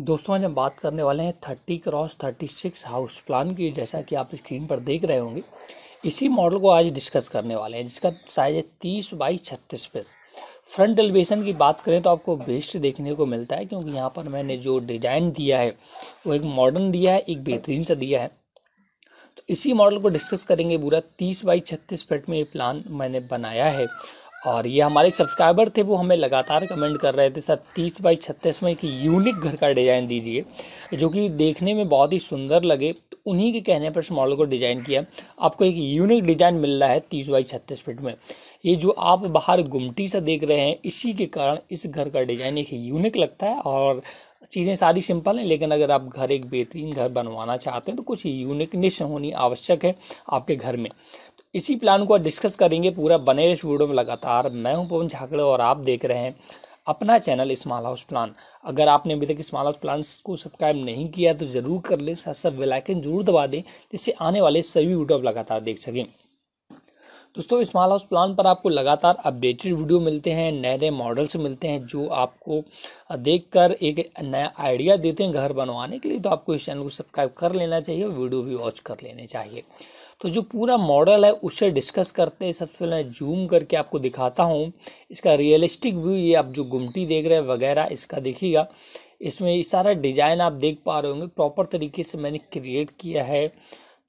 दोस्तों आज हम बात करने वाले हैं thirty cross thirty six house plan की जैसा कि आप स्क्रीन पर देख रहे होंगे इसी मॉडल को आज डिस्कस करने वाले हैं जिसका साइज है तीस बाई छत्तीस पे फ्रंट एलिवेशन की बात करें तो आपको बेस्ट देखने को मिलता है क्योंकि यहाँ पर मैंने जो डिज़ाइन दिया है वो एक मॉडर्न दिया है एक बेहतरीन सा दिया है तो इसी मॉडल को डिस्कस करेंगे पूरा तीस बाई छत्तीस फिट में ये प्लान मैंने बनाया है और ये हमारे सब्सक्राइबर थे वो हमें लगातार कमेंट कर रहे थे सर तीस बाई छत्तीस में एक यूनिक घर का डिज़ाइन दीजिए जो कि देखने में बहुत ही सुंदर लगे तो उन्हीं के कहने पर इस मॉडल को डिज़ाइन किया आपको एक यूनिक डिज़ाइन मिल रहा है तीस बाई छत्तीस फिट में ये जो आप बाहर गुमटी सा देख रहे हैं इसी के कारण इस घर का डिज़ाइन एक यूनिक लगता है और चीज़ें सारी सिंपल हैं लेकिन अगर आप घर एक बेहतरीन घर बनवाना चाहते हैं तो कुछ यूनिकनेस होनी आवश्यक है आपके घर में इसी प्लान को डिस्कस करेंगे पूरा बने इस वीडियो में लगातार मैं हूं पवन झाकड़े और आप देख रहे हैं अपना चैनल स्मॉल हाउस प्लान अगर आपने अभी तक स्मॉल हाउस प्लान को सब्सक्राइब नहीं किया तो ज़रूर कर लें साथ साथ वेलाइकन जरूर दबा दें जिससे आने वाले सभी वीडियो आप लगातार देख सकें दोस्तों स्मॉल हाउस प्लान पर आपको लगातार अपडेटेड वीडियो मिलते हैं नए नए मॉडल्स मिलते हैं जो आपको देखकर एक नया आइडिया देते हैं घर बनवाने के लिए तो आपको इस चैनल को सब्सक्राइब कर लेना चाहिए और वीडियो भी वॉच कर लेने चाहिए तो जो पूरा मॉडल है उसे डिस्कस करते हैं सबसे पहले जूम करके आपको दिखाता हूँ इसका रियलिस्टिक व्यू ये आप जो गुमटी देख रहे हैं वगैरह इसका देखिएगा इसमें ये सारा डिज़ाइन आप देख पा रहे होंगे प्रॉपर तरीके से मैंने क्रिएट किया है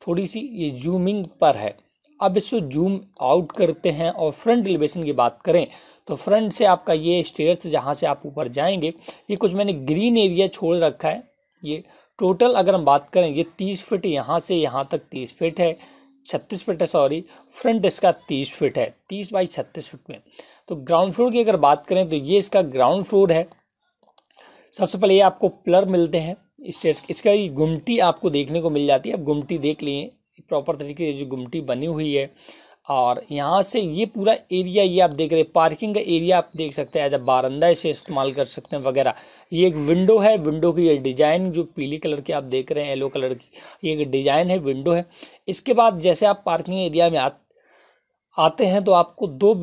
थोड़ी सी ये जूमिंग पर है अब इसको जूम आउट करते हैं और फ्रंट एलिवेशन की बात करें तो फ्रंट से आपका ये स्टेयर्स जहाँ से आप ऊपर जाएंगे ये कुछ मैंने ग्रीन एरिया छोड़ रखा है ये टोटल अगर हम बात करें ये तीस फिट यहाँ से यहाँ तक तीस फिट है छत्तीस फिट है सॉरी फ्रंट इसका तीस फिट है तीस बाई छत्तीस फिट में तो ग्राउंड फ्लोर की अगर बात करें तो ये इसका ग्राउंड फ्लोर है सबसे पहले ये आपको प्लर मिलते हैं स्टेज इसका ये गुमटी आपको देखने को मिल जाती है आप गुमटी देख लिए प्रॉपर तरीके से जो गुमटी बनी हुई है और यहाँ से ये पूरा एरिया ये आप देख रहे हैं पार्किंग का एरिया आप देख सकते हैं एज बारंदा इसे इस्तेमाल कर सकते हैं वगैरह ये एक विंडो है विंडो की ये डिज़ाइन जो पीली कलर की आप देख रहे हैं येलो कलर की ये एक डिज़ाइन है विंडो है इसके बाद जैसे आप पार्किंग एरिया में आ, आते हैं तो आपको दो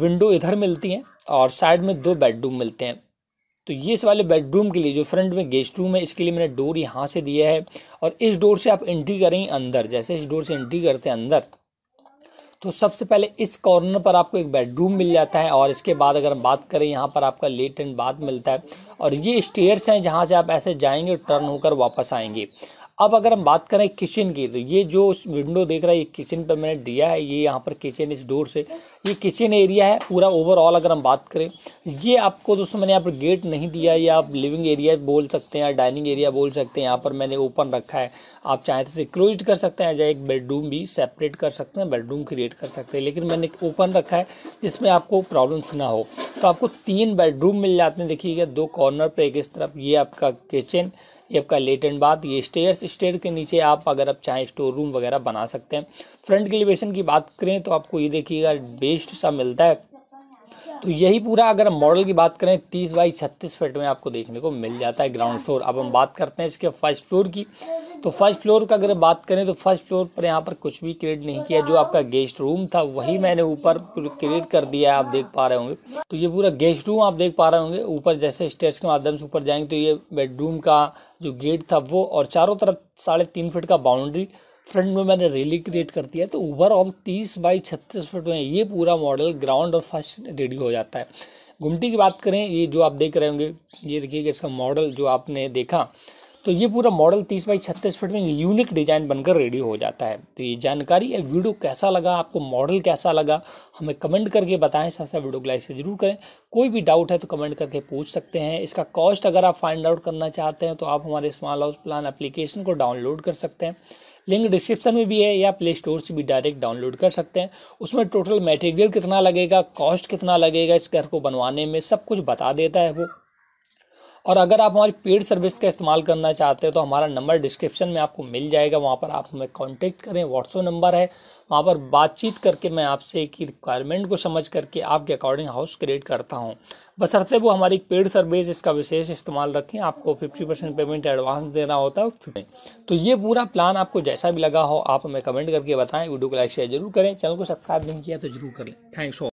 विंडो इधर मिलती हैं और साइड में दो बेडरूम मिलते हैं तो ये इस वाले बेडरूम के लिए जो फ्रंट में गेस्ट रूम है इसके लिए मैंने डोर यहाँ से दिया है और इस डोर से आप एंट्री करेंगे अंदर जैसे इस डोर से एंट्री करते हैं अंदर तो सबसे पहले इस कॉर्नर पर आपको एक बेडरूम मिल जाता है और इसके बाद अगर हम बात करें यहाँ पर आपका लेट एंड बाथ मिलता है और ये स्टेयर्स हैं जहाँ से आप ऐसे जाएंगे टर्न होकर वापस आएंगे अब अगर हम बात करें किचन की तो ये जो विंडो देख रहा है ये किचन पर मैंने दिया है ये यहाँ पर किचन इस डोर से ये किचन एरिया है पूरा ओवरऑल अगर हम बात करें ये आपको दोस्तों मैंने यहाँ पर गेट नहीं दिया ये आप लिविंग एरिया बोल सकते हैं या डाइनिंग एरिया बोल सकते हैं यहाँ पर मैंने ओपन रखा है आप चाहें तो इसे क्लोज कर सकते हैं या एक बेडरूम भी सेपरेट कर सकते हैं बेडरूम क्रिएट कर सकते हैं लेकिन मैंने ओपन रखा है जिसमें आपको प्रॉब्लम्स ना हो तो आपको तीन बेडरूम मिल जाते हैं देखिएगा दो कॉर्नर पर एक इस तरफ ये आपका किचन ये आपका लेटेंट बात ये स्टेयर्स स्टेयर के नीचे आप अगर आप चाहें स्टोर रूम वगैरह बना सकते हैं फ्रंट एलिवेशन की बात करें तो आपको ये देखिएगा बेस्ट सा मिलता है तो यही पूरा अगर हम मॉडल की बात करें तीस बाई छत्तीस फिट में आपको देखने को मिल जाता है ग्राउंड फ्लोर अब हम बात करते हैं इसके फर्स्ट फ्लोर की तो फर्स्ट फ्लोर का अगर बात करें तो फर्स्ट फ्लोर पर यहाँ पर कुछ भी क्रिएट नहीं किया जो आपका गेस्ट रूम था वही मैंने ऊपर क्रिएट कर दिया है आप देख पा रहे होंगे तो ये पूरा गेस्ट रूम आप देख पा रहे होंगे ऊपर जैसे स्टेज के माध्यम से ऊपर जाएंगे तो ये बेडरूम का जो गेट था वो और चारों तरफ साढ़े तीन फिट का बाउंड्री फ्रंट में मैंने रेली क्रिएट कर दिया तो ओवरऑल तीस बाई छत्तीस फुट में ये पूरा मॉडल ग्राउंड और फर्स्ट रेडी हो जाता है गुमटी की बात करें ये जो आप देख रहे होंगे ये देखिएगा इसका मॉडल जो आपने देखा तो ये पूरा मॉडल 30 बाई 36 फीट में यूनिक डिज़ाइन बनकर रेडी हो जाता है तो ये जानकारी या वीडियो कैसा लगा आपको मॉडल कैसा लगा हमें कमेंट करके बताएं साथ साथ वीडियो ग्लाइस से ज़रूर करें कोई भी डाउट है तो कमेंट करके पूछ सकते हैं इसका कॉस्ट अगर आप फाइंड आउट करना चाहते हैं तो आप हमारे स्मॉल हाउस प्लान एप्लीकेशन को डाउनलोड कर सकते हैं लिंक डिस्क्रिप्शन में भी है या प्ले स्टोर से भी डायरेक्ट डाउनलोड कर सकते हैं उसमें टोटल मटेरियल कितना लगेगा कॉस्ट कितना लगेगा इस घर को बनवाने में सब कुछ बता देता है वो और अगर आप हमारी पेड सर्विस का इस्तेमाल करना चाहते हैं तो हमारा नंबर डिस्क्रिप्शन में आपको मिल जाएगा वहाँ पर आप हमें कॉन्टेक्ट करें व्हाट्सअप नंबर है वहाँ पर बातचीत करके मैं आपसे की रिक्वायरमेंट को समझ करके आपके अकॉर्डिंग हाउस क्रिएट करता हूँ बसरते वो हमारी पेड सर्विस इसका विशेष इस्तेमाल रखें आपको फिफ्टी परसेंट पेमेंट एडवांस देना होता है तो ये पूरा प्लान आपको जैसा भी लगा हो आप हमें कमेंट करके बताएं वीडियो को लाइक शेयर जरूर करें चैनल को सब्सक्राइब नहीं किया तो जरूर करें थैंक्स